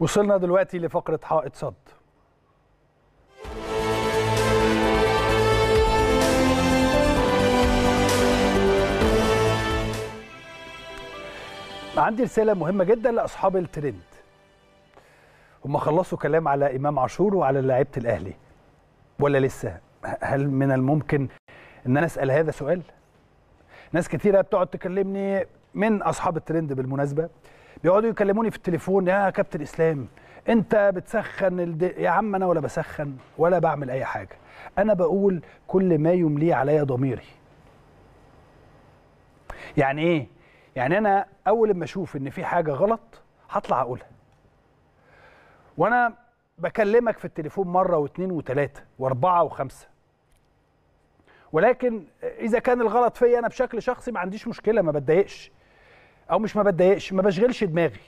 وصلنا دلوقتي لفقرة حائط صد عندي رسالة مهمة جدا لأصحاب الترند هم خلصوا كلام على إمام عاشور وعلى لعيبة الأهلي ولا لسه هل من الممكن أن أنا أسأل هذا سؤال ناس كثيرة بتقعد تكلمني من أصحاب الترند بالمناسبة بيقعدوا يكلموني في التليفون يا كابتن اسلام انت بتسخن الد... يا عم انا ولا بسخن ولا بعمل اي حاجه انا بقول كل ما يمليه عليا ضميري يعني ايه يعني انا اول ما اشوف ان في حاجه غلط هطلع اقولها وانا بكلمك في التليفون مره واثنين وثلاثه واربعه وخمسه ولكن اذا كان الغلط فيا انا بشكل شخصي ما عنديش مشكله ما بتضايقش او مش ما بتضايقش ما بشغلش دماغي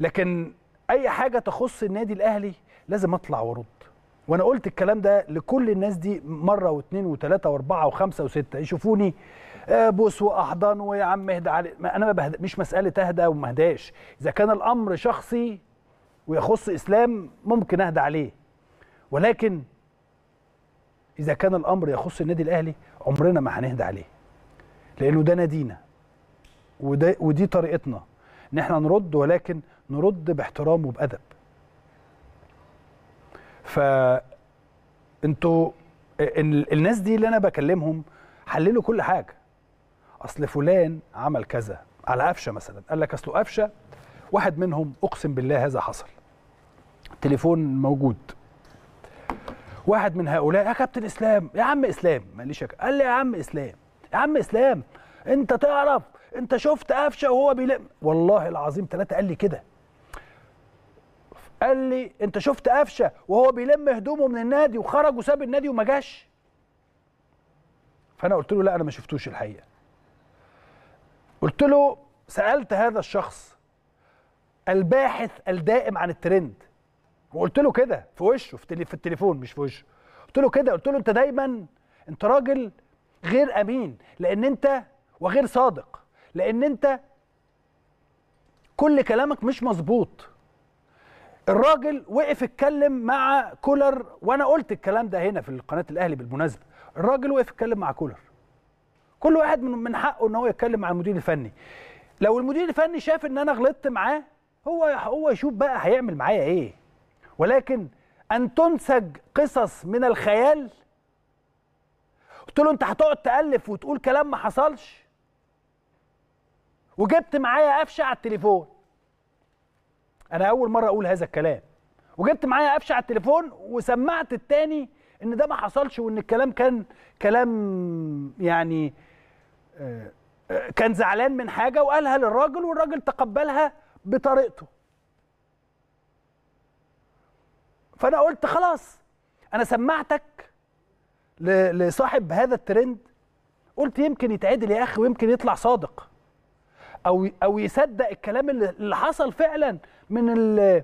لكن اي حاجه تخص النادي الاهلي لازم اطلع وارد وانا قلت الكلام ده لكل الناس دي مره واثنين وثلاثه واربعه وخمسه وسته يشوفوني آه، بوس واحضان ويا عم اهدى علي انا ما بهد... مش مساله اهدى وما اهداش اذا كان الامر شخصي ويخص اسلام ممكن اهدى عليه ولكن اذا كان الامر يخص النادي الاهلي عمرنا ما هنهدى عليه لانه ده نادينا وده ودي طريقتنا ان احنا نرد ولكن نرد باحترام وبادب ف انتوا الناس دي اللي انا بكلمهم حللوا كل حاجه اصل فلان عمل كذا على قفشه مثلا قال لك اصله قفشه واحد منهم اقسم بالله هذا حصل تليفون موجود واحد من هؤلاء يا كابتن اسلام يا عم اسلام ماليش قال لي يا عم اسلام يا عم اسلام انت تعرف انت شفت قفشه وهو بيلم والله العظيم ثلاثه قال لي كده قال لي انت شفت قفشه وهو بيلم هدومه من النادي وخرج وساب النادي وما جاش فانا قلت له لا انا ما شفتوش الحقيقه قلت له سالت هذا الشخص الباحث الدائم عن الترند وقلت له كده في وشه في, في التليفون مش في وشه قلت له كده قلت له انت دايما انت راجل غير امين لان انت وغير صادق لان انت كل كلامك مش مظبوط الراجل وقف اتكلم مع كولر وانا قلت الكلام ده هنا في قناه الاهلي بالمناسبه الراجل وقف اتكلم مع كولر كل واحد من من حقه ان هو يتكلم مع المدير الفني لو المدير الفني شاف ان انا غلطت معاه هو هو يشوف بقى هيعمل معايا ايه ولكن ان تنسج قصص من الخيال قلت له انت هتقعد تالف وتقول كلام ما حصلش وجبت معايا قفشه على التليفون انا اول مره اقول هذا الكلام وجبت معايا قفشه على التليفون وسمعت التاني ان ده ما حصلش وان الكلام كان كلام يعني آه، آه، كان زعلان من حاجه وقالها للراجل والراجل تقبلها بطريقته فانا قلت خلاص انا سمعتك لصاحب هذا الترند قلت يمكن يتعدل يا اخي ويمكن يطلع صادق او او يصدق الكلام اللي, اللي حصل فعلا من ال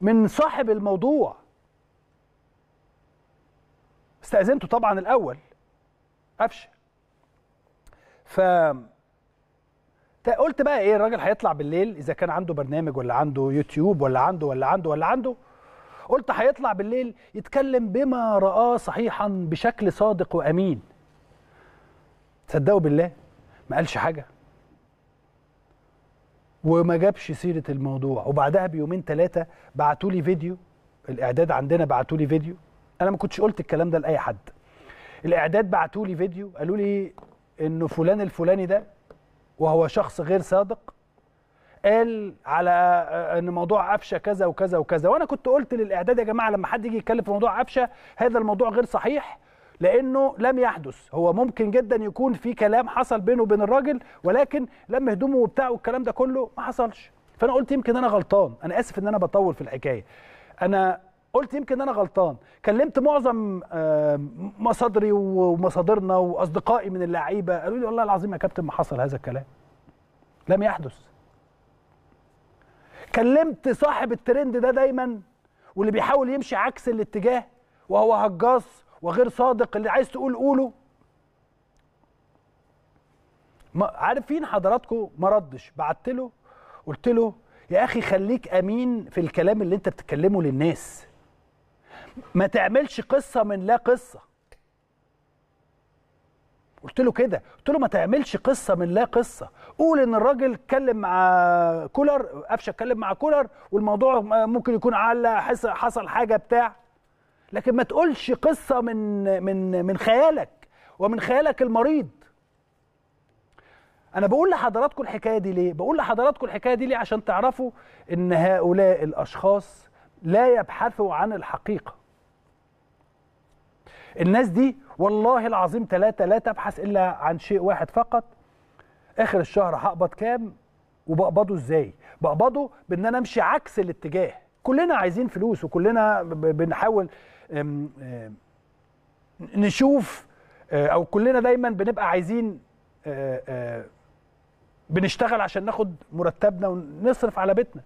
من صاحب الموضوع استأذنته طبعا الاول قفشه ف قلت بقى ايه الراجل هيطلع بالليل اذا كان عنده برنامج ولا عنده يوتيوب ولا عنده ولا عنده ولا عنده قلت هيطلع بالليل يتكلم بما رآه صحيحا بشكل صادق وأمين تصدقوا بالله ما قالش حاجه وما جابش سيره الموضوع وبعدها بيومين ثلاثه بعتوا لي فيديو الاعداد عندنا بعتوا لي فيديو انا ما كنتش قلت الكلام ده لاي حد الاعداد بعتوا لي فيديو قالوا لي انه فلان الفلاني ده وهو شخص غير صادق قال على ان موضوع قفشه كذا وكذا وكذا وانا كنت قلت للاعداد يا جماعه لما حد يجي يتكلم في موضوع قفشه هذا الموضوع غير صحيح لانه لم يحدث هو ممكن جدا يكون في كلام حصل بينه وبين الراجل ولكن لم هدومه وبتاعه والكلام ده كله ما حصلش فانا قلت يمكن انا غلطان انا اسف ان انا بطول في الحكايه انا قلت يمكن انا غلطان كلمت معظم آه، مصادري ومصادرنا واصدقائي من اللعيبه قالوا لي والله العظيم يا كابتن ما حصل هذا الكلام لم يحدث كلمت صاحب الترند ده دايما واللي بيحاول يمشي عكس الاتجاه وهو هجاص وغير صادق اللي عايز تقول قوله عارفين حضراتكم ما ردش بعت له قلت له يا اخي خليك امين في الكلام اللي انت بتتكلمه للناس ما تعملش قصه من لا قصه قلت له كده قلت له ما تعملش قصه من لا قصه قول ان الراجل اتكلم مع كولر قفشه اتكلم مع كولر والموضوع ممكن يكون على حصل حاجه بتاع لكن ما تقولش قصه من من من خيالك ومن خيالك المريض انا بقول لحضراتكم الحكايه دي ليه بقول لحضراتكم الحكايه دي ليه عشان تعرفوا ان هؤلاء الاشخاص لا يبحثوا عن الحقيقه الناس دي والله العظيم ثلاثة لا تبحث إلا عن شيء واحد فقط آخر الشهر هقبض كام وبقبضه إزاي بقبضه بأن أنا أمشي عكس الاتجاه كلنا عايزين فلوس وكلنا بنحاول آه، نشوف آه، او كلنا دايما بنبقى عايزين آه، بنشتغل عشان ناخد مرتبنا ونصرف على بيتنا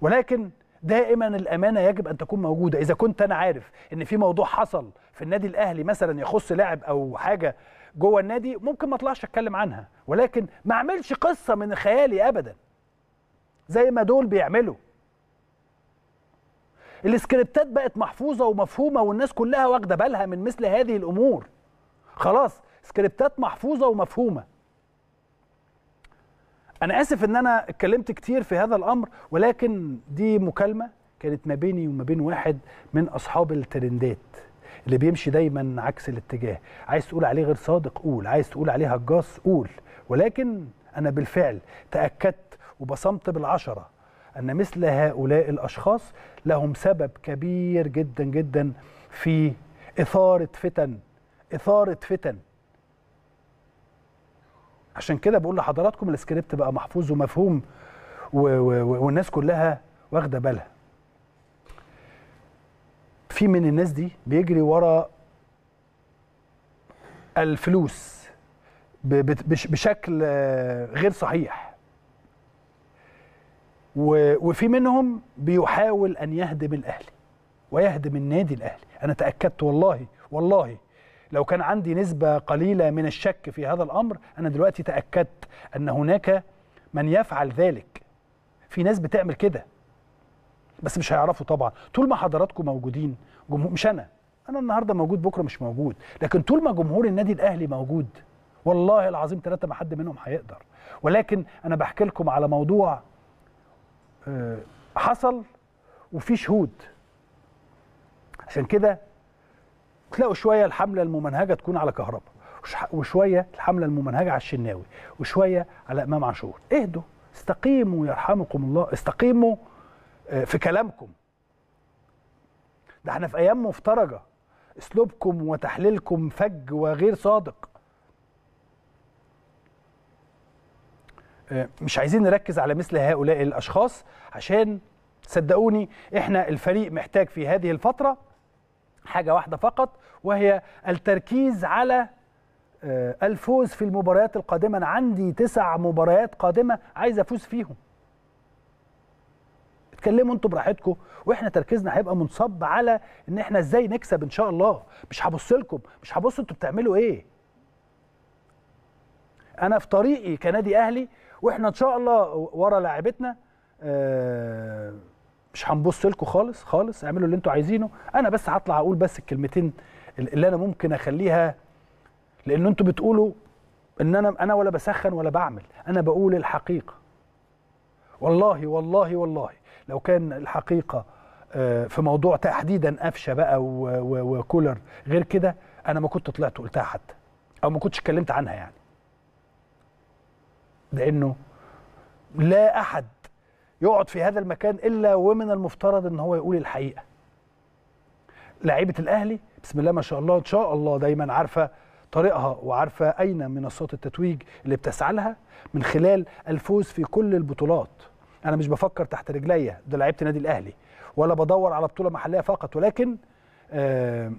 ولكن دائما الامانه يجب ان تكون موجوده اذا كنت انا عارف ان في موضوع حصل في النادي الاهلي مثلا يخص لاعب او حاجه جوه النادي ممكن ما اطلعش اتكلم عنها ولكن ما اعملش قصه من خيالي ابدا زي ما دول بيعملوا السكريبتات بقت محفوظه ومفهومه والناس كلها واخده بالها من مثل هذه الامور خلاص سكريبتات محفوظه ومفهومه انا اسف ان انا اتكلمت كتير في هذا الامر ولكن دي مكالمه كانت ما بيني وما بين واحد من اصحاب الترندات اللي بيمشي دايما عكس الاتجاه عايز تقول عليه غير صادق قول عايز تقول عليه هجاص قول ولكن انا بالفعل تاكدت وبصمت بالعشره أن مثل هؤلاء الأشخاص لهم سبب كبير جدا جدا في إثارة فتن إثارة فتن عشان كده بقول لحضراتكم السكريبت بقى محفوظ ومفهوم و و والناس كلها واخده بالها في من الناس دي بيجري ورا الفلوس بشكل غير صحيح وفي منهم بيحاول ان يهدم الاهلي ويهدم النادي الاهلي انا تاكدت والله والله لو كان عندي نسبه قليله من الشك في هذا الامر انا دلوقتي تاكدت ان هناك من يفعل ذلك في ناس بتعمل كده بس مش هيعرفوا طبعا طول ما حضراتكم موجودين جمهور مش انا انا النهارده موجود بكره مش موجود لكن طول ما جمهور النادي الاهلي موجود والله العظيم ثلاثه ما حد منهم هيقدر ولكن انا بحكي لكم على موضوع آه، حصل وفي شهود عشان كده تلاقوا شويه الحمله الممنهجه تكون على كهرباء وشويه الحمله الممنهجه على الشناوي وشويه على امام عاشور اهدوا استقيموا يرحمكم الله استقيموا آه، في كلامكم ده احنا في ايام مفترجه اسلوبكم وتحليلكم فج وغير صادق مش عايزين نركز على مثل هؤلاء الاشخاص عشان صدقوني احنا الفريق محتاج في هذه الفتره حاجه واحده فقط وهي التركيز على آه، الفوز في المباريات القادمه انا عندي تسع مباريات قادمه عايز افوز فيهم اتكلموا انتوا براحتكم واحنا تركيزنا هيبقى منصب على ان احنا ازاي نكسب ان شاء الله مش هبص لكم مش هبص انتوا بتعملوا ايه انا في طريقي كنادي اهلي واحنا ان شاء الله ورا لاعبتنا آه، مش هنبص لكم خالص خالص اعملوا اللي انتوا عايزينه انا بس هطلع اقول بس الكلمتين اللي انا ممكن اخليها لان انتوا بتقولوا ان انا انا ولا بسخن ولا بعمل انا بقول الحقيقه والله والله والله لو كان الحقيقه آه، في موضوع تحديدا قفشه بقى وكولر غير كده انا ما كنت طلعت قلتها حتى او ما كنتش اتكلمت عنها يعني لانه لا احد يقعد في هذا المكان الا ومن المفترض ان هو يقول الحقيقه لعيبه الاهلي بسم الله ما شاء الله ان شاء الله دايما عارفه طريقها وعارفه اين منصات التتويج اللي بتسعى لها من خلال الفوز في كل البطولات انا مش بفكر تحت رجليا ده لعيبه النادي الاهلي ولا بدور على بطوله محليه فقط ولكن آه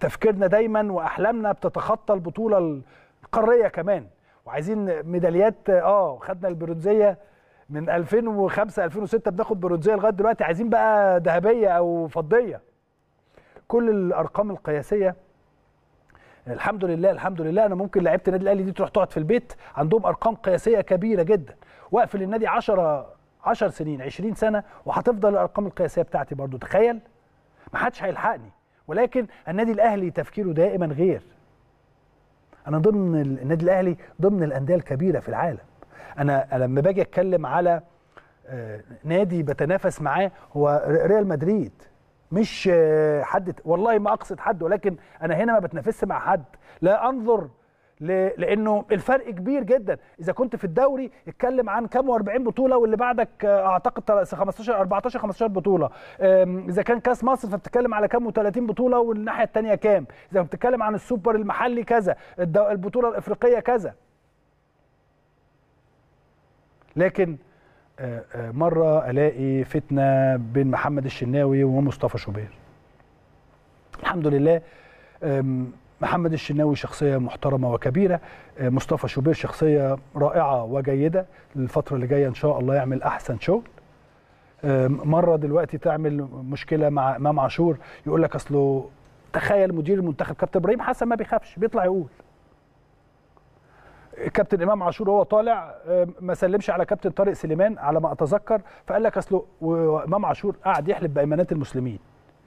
تفكيرنا دايما واحلامنا بتتخطى البطوله القاريه كمان وعايزين ميداليات اه خدنا البرونزيه من 2005 2006 بناخد برونزيه لغايه دلوقتي عايزين بقى ذهبيه او فضيه كل الارقام القياسيه الحمد لله الحمد لله انا ممكن لعيبه النادي الاهلي دي تروح تقعد في البيت عندهم ارقام قياسيه كبيره جدا واقفل النادي 10 10 سنين 20 سنه وهتفضل الارقام القياسيه بتاعتي برضو تخيل ما حدش هيلحقني ولكن النادي الاهلي تفكيره دائما غير انا ضمن النادي الاهلي ضمن الانديه الكبيره في العالم انا لما باجي اتكلم على آه، نادي بتنافس معاه هو ريال مدريد مش آه، حد والله ما اقصد حد ولكن انا هنا ما بتنافسش مع حد لا انظر لانه الفرق كبير جدا اذا كنت في الدوري اتكلم عن كام و40 بطوله واللي بعدك آه، اعتقد 15 14 15 بطوله اذا كان كاس مصر فبتتكلم على كام و30 بطوله والناحيه الثانيه كام اذا بتتكلم عن السوبر المحلي كذا البطوله الافريقيه كذا لكن آه، آه، مره الاقي فتنه بين محمد الشناوي ومصطفى شوبير الحمد لله محمد الشناوي شخصية محترمة وكبيرة آه، مصطفى شوبير شخصية رائعة وجيدة الفترة اللي جاية إن شاء الله يعمل أحسن شغل آه، مرة دلوقتي تعمل مشكلة مع إمام عاشور يقول لك أصله تخيل مدير المنتخب كابتن إبراهيم حسن ما بيخافش بيطلع يقول كابتن امام عاشور وهو طالع آه، ما سلمش على كابتن طارق سليمان على ما اتذكر فقال لك اصله وامام عاشور قاعد يحلف بأيمانات المسلمين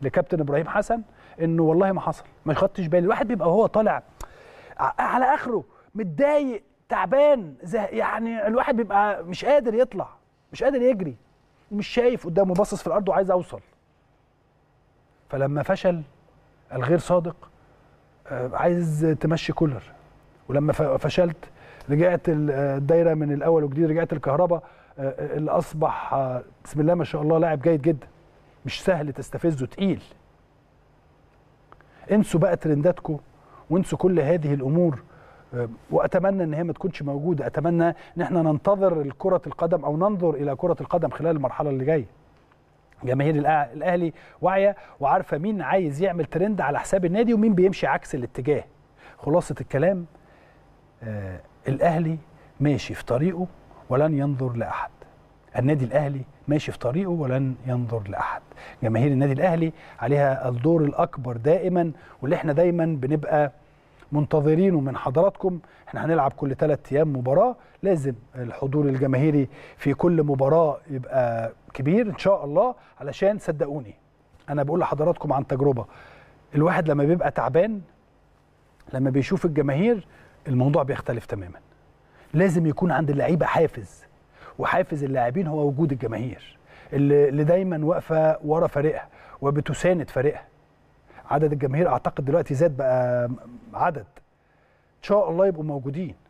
لكابتن ابراهيم حسن انه والله ما حصل ما خدتش بالي الواحد بيبقى وهو طالع على اخره متضايق تعبان يعني الواحد بيبقى مش قادر يطلع مش قادر يجري مش شايف قدامه باصص في الارض وعايز اوصل فلما فشل الغير صادق آه، عايز تمشي كولر ولما فشلت رجعت آه، الدايره من الاول وجديد رجعت الكهرباء آه، اللي اصبح بسم الله ما شاء الله لاعب جيد جدا مش سهل تستفزه تقيل انسوا بقى ترنداتكم وانسوا كل هذه الامور آه، واتمنى ان هي ما تكونش موجوده اتمنى ان احنا ننتظر كره القدم او ننظر الى كره القدم خلال المرحله اللي جايه جماهير الاهلي واعيه وعارفه مين عايز يعمل ترند على حساب النادي ومين بيمشي عكس الاتجاه خلاصه الكلام آه الاهلي ماشي في طريقه ولن ينظر لاحد النادي الاهلي ماشي في طريقه ولن ينظر لاحد جماهير النادي الاهلي عليها الدور الاكبر دائما واللي احنا دايما بنبقى منتظرينه من حضراتكم احنا هنلعب كل ثلاث ايام مباراه لازم الحضور الجماهيري في كل مباراه يبقى كبير ان شاء الله علشان صدقوني انا بقول لحضراتكم عن تجربه الواحد لما بيبقى تعبان لما بيشوف الجماهير الموضوع بيختلف تماما لازم يكون عند اللعيبه حافز وحافز اللاعبين هو وجود الجماهير اللي, دايما واقفه ورا فريقها وبتساند فريقها عدد الجماهير اعتقد دلوقتي زاد بقى عدد ان شاء الله يبقوا موجودين